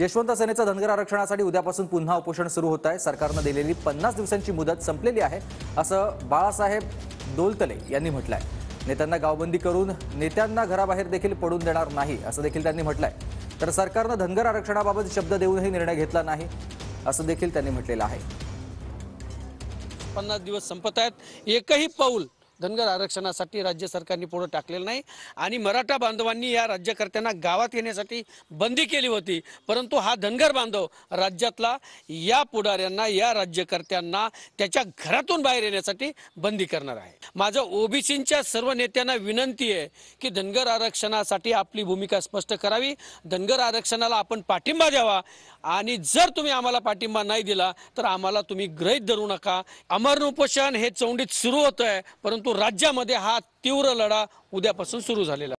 यशवंत सेनेचं धनगर आरक्षणासाठी उद्यापासून पुन्हा उपोषण सुरू होत आहे सरकारनं दिलेली पन्नास दिवसांची मुदत संपलेली आहे असं बाळासाहेब दोलतले यांनी म्हटलं आहे नेत्यांना गावबंदी करून नेत्यांना घराबाहेर देखील पडून देणार नाही असं देखील त्यांनी म्हटलंय तर सरकारनं धनगर आरक्षणाबाबत शब्द देऊनही निर्णय घेतला नाही असं देखील त्यांनी म्हटलेलं आहे पन्नास दिवस संपत आहेत एकही पाऊल धनगर आरक्षणासाठी राज्य सरकारने पुढं टाकलेलं नाही आणि मराठा बांधवांनी या राज्यकर्त्यांना गावात येण्यासाठी बंदी केली होती परंतु हा धनगर बांधव राज्यातला या पुढाऱ्यांना या राज्यकर्त्यांना त्याच्या घरातून बाहेर येण्यासाठी बंदी करणार आहे माझं ओबीसीच्या सर्व नेत्यांना विनंती आहे की धनगर आरक्षणासाठी आपली भूमिका स्पष्ट करावी धनगर आरक्षणाला आपण पाठिंबा द्यावा आणि जर तुम्ही आम्हाला पाठिंबा नाही दिला तर आम्हाला तुम्ही ग्रहित धरू नका अमरण उपोषण हे चौंडीत सुरू होतं आहे परंतु राज्यामध्ये हा तीव्र लढा उद्यापासून सुरू झालेला